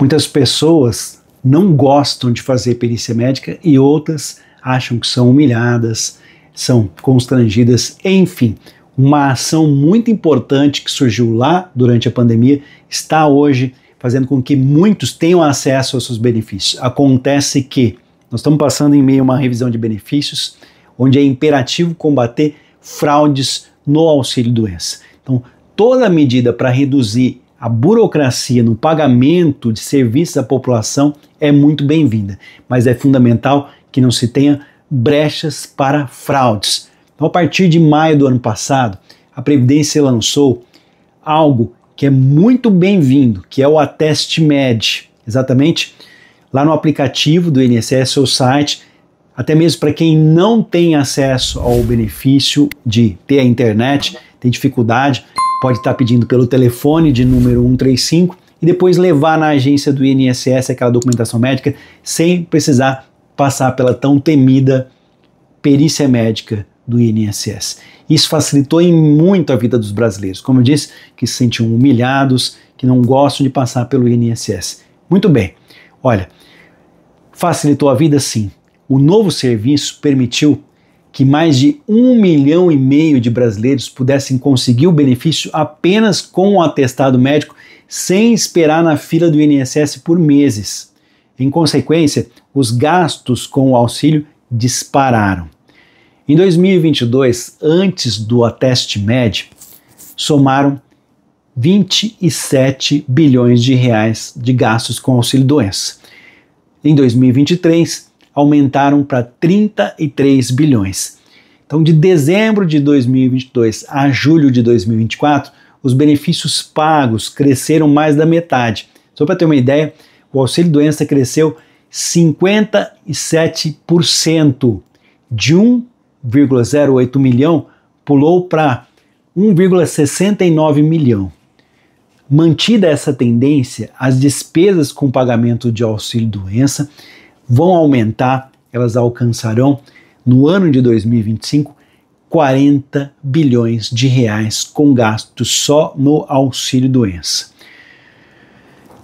Muitas pessoas não gostam de fazer perícia médica e outras acham que são humilhadas, são constrangidas, enfim. Uma ação muito importante que surgiu lá durante a pandemia está hoje fazendo com que muitos tenham acesso aos seus benefícios. Acontece que nós estamos passando em meio a uma revisão de benefícios, onde é imperativo combater fraudes no auxílio doença. Então, toda medida para reduzir a burocracia no pagamento de serviços à população é muito bem-vinda, mas é fundamental que não se tenha brechas para fraudes. Então, a partir de maio do ano passado, a Previdência lançou algo que é muito bem-vindo, que é o Ateste Med. Exatamente, lá no aplicativo do INSS ou site, até mesmo para quem não tem acesso ao benefício de ter a internet, tem dificuldade, pode estar tá pedindo pelo telefone de número 135 e depois levar na agência do INSS aquela documentação médica sem precisar passar pela tão temida perícia médica do INSS. Isso facilitou em muito a vida dos brasileiros, como eu disse, que se sentiam humilhados, que não gostam de passar pelo INSS. Muito bem. Olha, facilitou a vida sim. O novo serviço permitiu que mais de um milhão e meio de brasileiros pudessem conseguir o benefício apenas com o atestado médico, sem esperar na fila do INSS por meses. Em consequência, os gastos com o auxílio dispararam. Em 2022, antes do ateste médico, somaram 27 bilhões de reais de gastos com auxílio doença. Em 2023, aumentaram para 33 bilhões. Então, de dezembro de 2022 a julho de 2024, os benefícios pagos cresceram mais da metade. Só para ter uma ideia, o auxílio doença cresceu 57%, de 1,08 milhão pulou para 1,69 milhão. Mantida essa tendência, as despesas com pagamento de auxílio doença vão aumentar, elas alcançarão no ano de 2025 40 bilhões de reais com gastos só no auxílio doença.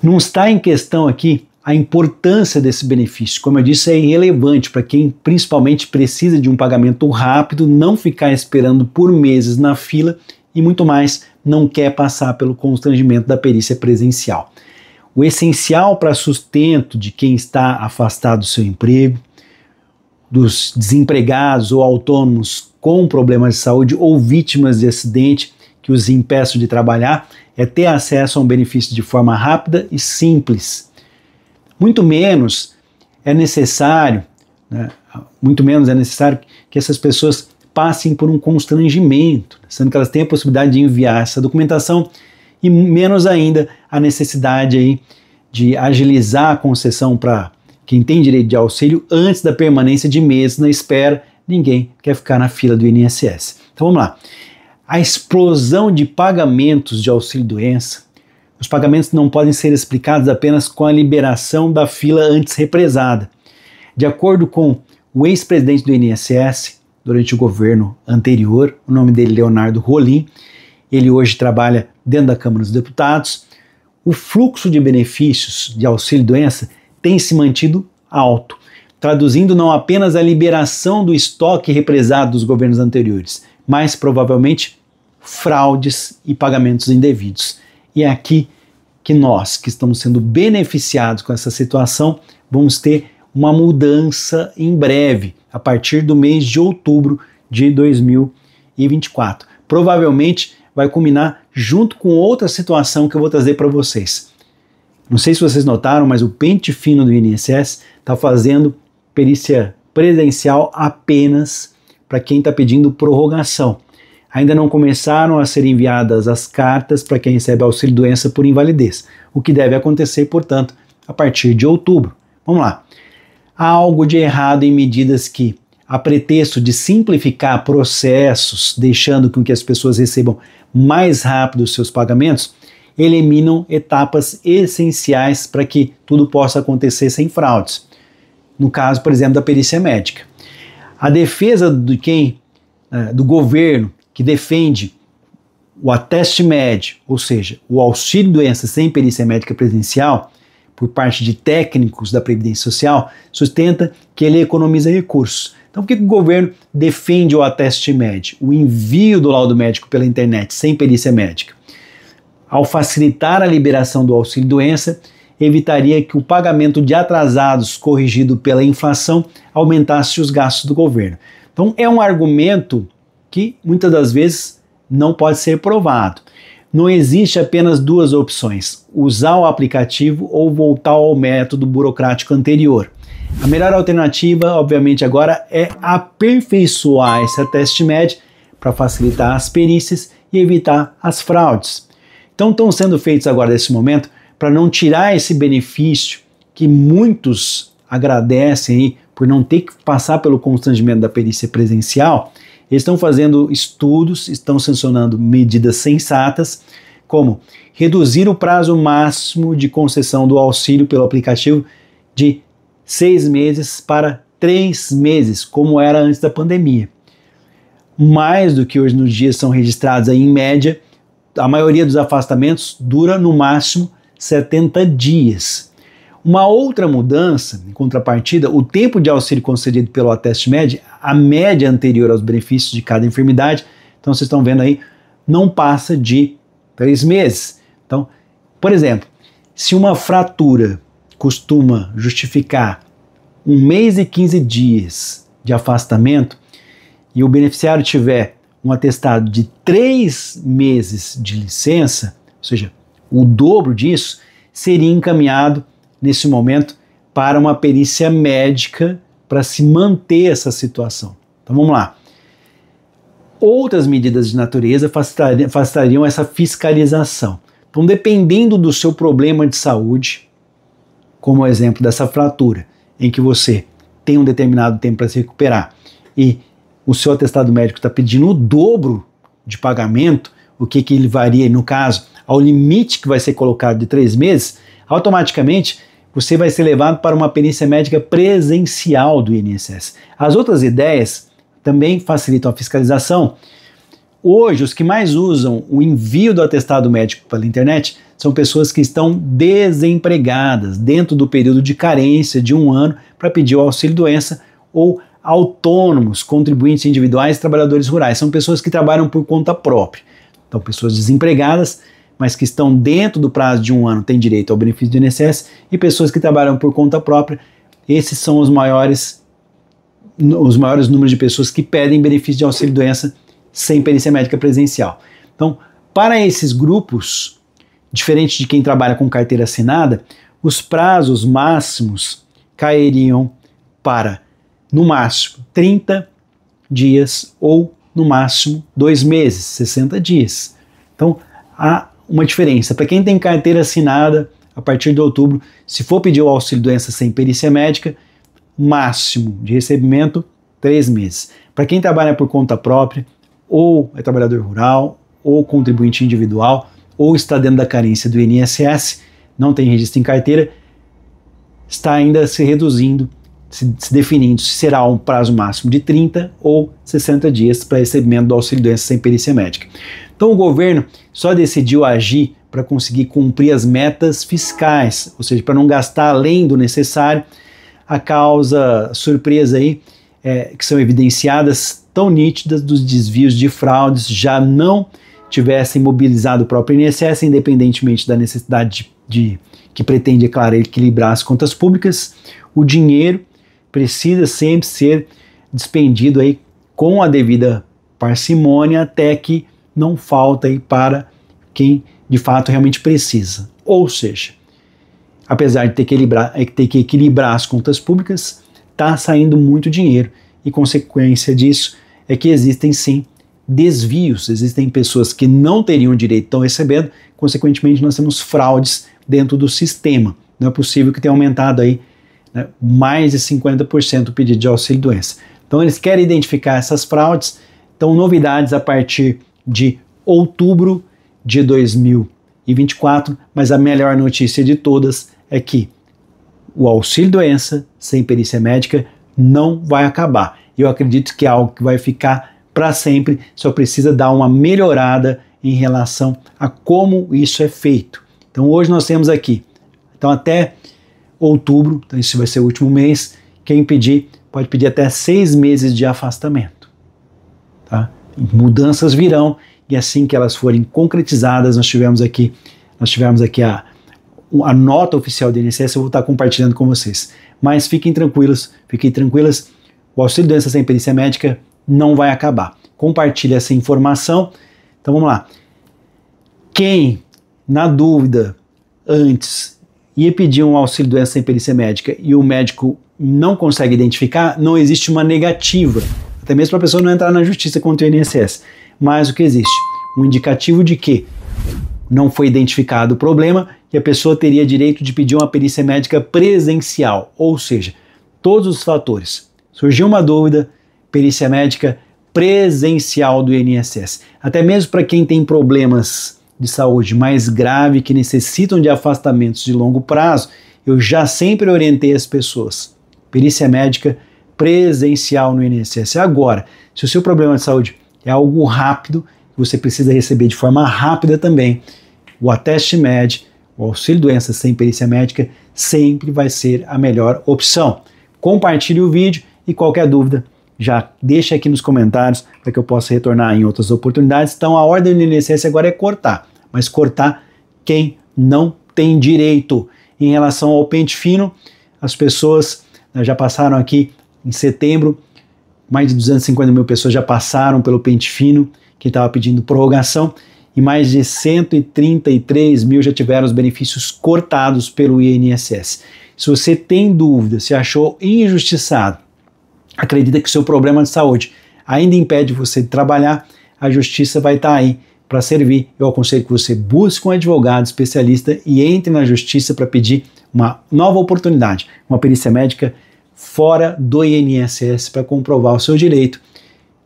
Não está em questão aqui a importância desse benefício. Como eu disse, é irrelevante para quem principalmente precisa de um pagamento rápido, não ficar esperando por meses na fila e muito mais, não quer passar pelo constrangimento da perícia presencial o essencial para sustento de quem está afastado do seu emprego, dos desempregados ou autônomos com problemas de saúde ou vítimas de acidente que os impeçam de trabalhar, é ter acesso a um benefício de forma rápida e simples. Muito menos é necessário, né, muito menos é necessário que essas pessoas passem por um constrangimento, sendo que elas têm a possibilidade de enviar essa documentação e menos ainda a necessidade aí de agilizar a concessão para quem tem direito de auxílio antes da permanência de meses na espera. Ninguém quer ficar na fila do INSS. Então vamos lá. A explosão de pagamentos de auxílio-doença. Os pagamentos não podem ser explicados apenas com a liberação da fila antes represada. De acordo com o ex-presidente do INSS, durante o governo anterior, o nome dele é Leonardo Rolim, ele hoje trabalha dentro da Câmara dos Deputados, o fluxo de benefícios de auxílio-doença tem se mantido alto, traduzindo não apenas a liberação do estoque represado dos governos anteriores, mas provavelmente fraudes e pagamentos indevidos. E é aqui que nós, que estamos sendo beneficiados com essa situação, vamos ter uma mudança em breve, a partir do mês de outubro de 2024. Provavelmente vai culminar junto com outra situação que eu vou trazer para vocês. Não sei se vocês notaram, mas o pente fino do INSS está fazendo perícia presencial apenas para quem está pedindo prorrogação. Ainda não começaram a ser enviadas as cartas para quem recebe auxílio doença por invalidez, o que deve acontecer, portanto, a partir de outubro. Vamos lá. Há algo de errado em medidas que a pretexto de simplificar processos, deixando com que as pessoas recebam mais rápido os seus pagamentos, eliminam etapas essenciais para que tudo possa acontecer sem fraudes. No caso, por exemplo, da perícia médica. A defesa do quem, é, do governo que defende o ateste médio, ou seja, o auxílio doença sem perícia médica presencial, por parte de técnicos da Previdência Social sustenta que ele economiza recursos. Então, por que o governo defende o ateste médico, o envio do laudo médico pela internet sem perícia médica? Ao facilitar a liberação do auxílio-doença, evitaria que o pagamento de atrasados corrigido pela inflação aumentasse os gastos do governo. Então, é um argumento que muitas das vezes não pode ser provado não existe apenas duas opções: usar o aplicativo ou voltar ao método burocrático anterior. A melhor alternativa, obviamente, agora é aperfeiçoar essa TestMed para facilitar as perícias e evitar as fraudes. Então, estão sendo feitos agora nesse momento para não tirar esse benefício que muitos agradecem aí, por não ter que passar pelo constrangimento da perícia presencial eles estão fazendo estudos, estão sancionando medidas sensatas, como reduzir o prazo máximo de concessão do auxílio pelo aplicativo de seis meses para três meses, como era antes da pandemia. Mais do que hoje nos dias são registrados aí, em média, a maioria dos afastamentos dura no máximo 70 dias. Uma outra mudança, em contrapartida, o tempo de auxílio concedido pelo ateste médio a média anterior aos benefícios de cada enfermidade. Então vocês estão vendo aí, não passa de três meses. Então, por exemplo, se uma fratura costuma justificar um mês e 15 dias de afastamento e o beneficiário tiver um atestado de três meses de licença, ou seja, o dobro disso, seria encaminhado nesse momento para uma perícia médica para se manter essa situação. Então vamos lá. Outras medidas de natureza facilitariam, essa fiscalização. Então, dependendo do seu problema de saúde, como o exemplo dessa fratura, em que você tem um determinado tempo para se recuperar e o seu atestado médico está pedindo o dobro de pagamento, o que, que ele varia, no caso, ao limite que vai ser colocado de três meses, automaticamente você vai ser levado para uma perícia médica presencial do INSS. As outras ideias também facilitam a fiscalização. Hoje, os que mais usam o envio do atestado médico pela internet são pessoas que estão desempregadas dentro do período de carência de um ano para pedir o auxílio-doença ou autônomos, contribuintes individuais, trabalhadores rurais. São pessoas que trabalham por conta própria. Então, pessoas desempregadas mas que estão dentro do prazo de um ano têm direito ao benefício do INSS e pessoas que trabalham por conta própria. Esses são os maiores os maiores números de pessoas que pedem benefício de auxílio doença sem perícia médica presencial. Então, para esses grupos, diferente de quem trabalha com carteira assinada, os prazos máximos cairiam para no máximo 30 dias ou no máximo dois meses, 60 dias. Então, a, uma diferença. Para quem tem carteira assinada, a partir de outubro, se for pedir o auxílio doença sem perícia médica, máximo de recebimento três meses. Para quem trabalha por conta própria, ou é trabalhador rural, ou contribuinte individual, ou está dentro da carência do INSS, não tem registro em carteira, está ainda se reduzindo se, se definindo se será um prazo máximo de 30 ou 60 dias para recebimento do auxílio-doença sem perícia médica. Então o governo só decidiu agir para conseguir cumprir as metas fiscais, ou seja, para não gastar além do necessário. A causa surpresa aí é, que são evidenciadas tão nítidas dos desvios de fraudes já não tivessem mobilizado o próprio INSS, independentemente da necessidade de, de que pretende, é claro, equilibrar as contas públicas, o dinheiro precisa sempre ser despendido aí com a devida parcimônia até que não falta aí para quem de fato realmente precisa. Ou seja, apesar de ter que equilibrar, é, ter que equilibrar as contas públicas, está saindo muito dinheiro e consequência disso é que existem sim desvios, existem pessoas que não teriam direito estão recebendo, consequentemente nós temos fraudes dentro do sistema. Não é possível que tenha aumentado aí né, mais de 50% do pedido de auxílio-doença. Então, eles querem identificar essas fraudes. Então, novidades a partir de outubro de 2024, mas a melhor notícia de todas é que o auxílio-doença sem perícia médica não vai acabar. Eu acredito que é algo que vai ficar para sempre, só precisa dar uma melhorada em relação a como isso é feito. Então, hoje nós temos aqui. Então, até outubro, então esse vai ser o último mês. Quem pedir pode pedir até seis meses de afastamento. Tá? Mudanças virão e assim que elas forem concretizadas, nós tivemos aqui, nós tivemos aqui a, a nota oficial do INSS, eu vou estar compartilhando com vocês. Mas fiquem tranquilos, fiquem tranquilas, o auxílio doença sem perícia médica não vai acabar. Compartilhe essa informação. Então vamos lá. Quem, na dúvida, antes e pedir um auxílio doença sem perícia médica e o médico não consegue identificar, não existe uma negativa, até mesmo para a pessoa não entrar na justiça contra o INSS. Mas o que existe? Um indicativo de que não foi identificado o problema e a pessoa teria direito de pedir uma perícia médica presencial, ou seja, todos os fatores. Surgiu uma dúvida, perícia médica presencial do INSS. Até mesmo para quem tem problemas de saúde mais grave que necessitam de afastamentos de longo prazo, eu já sempre orientei as pessoas. Perícia médica presencial no INSS. Agora, se o seu problema de saúde é algo rápido, você precisa receber de forma rápida também, o Ateste Med, o auxílio doença sem perícia médica, sempre vai ser a melhor opção. Compartilhe o vídeo e qualquer dúvida, já deixa aqui nos comentários para que eu possa retornar em outras oportunidades. Então a ordem do INSS agora é cortar, mas cortar quem não tem direito. Em relação ao pente fino, as pessoas né, já passaram aqui em setembro, mais de 250 mil pessoas já passaram pelo pente fino, que estava pedindo prorrogação, e mais de 133 mil já tiveram os benefícios cortados pelo INSS. Se você tem dúvida, se achou injustiçado, acredita que seu problema de saúde ainda impede você de trabalhar, a justiça vai estar tá aí para servir. Eu aconselho que você busque um advogado especialista e entre na justiça para pedir uma nova oportunidade, uma perícia médica fora do INSS para comprovar o seu direito.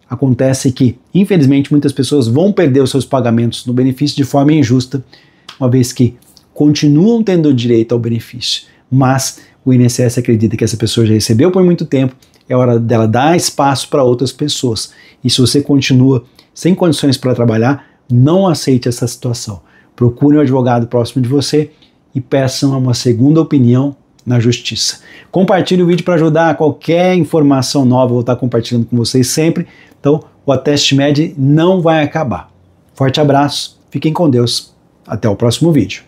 Acontece que, infelizmente, muitas pessoas vão perder os seus pagamentos no benefício de forma injusta, uma vez que continuam tendo direito ao benefício, mas o INSS acredita que essa pessoa já recebeu por muito tempo é hora dela dar espaço para outras pessoas. E se você continua sem condições para trabalhar, não aceite essa situação. Procure um advogado próximo de você e peçam uma segunda opinião na justiça. Compartilhe o vídeo para ajudar. Qualquer informação nova eu vou estar compartilhando com vocês sempre. Então, o Ateste Med não vai acabar. Forte abraço, fiquem com Deus. Até o próximo vídeo.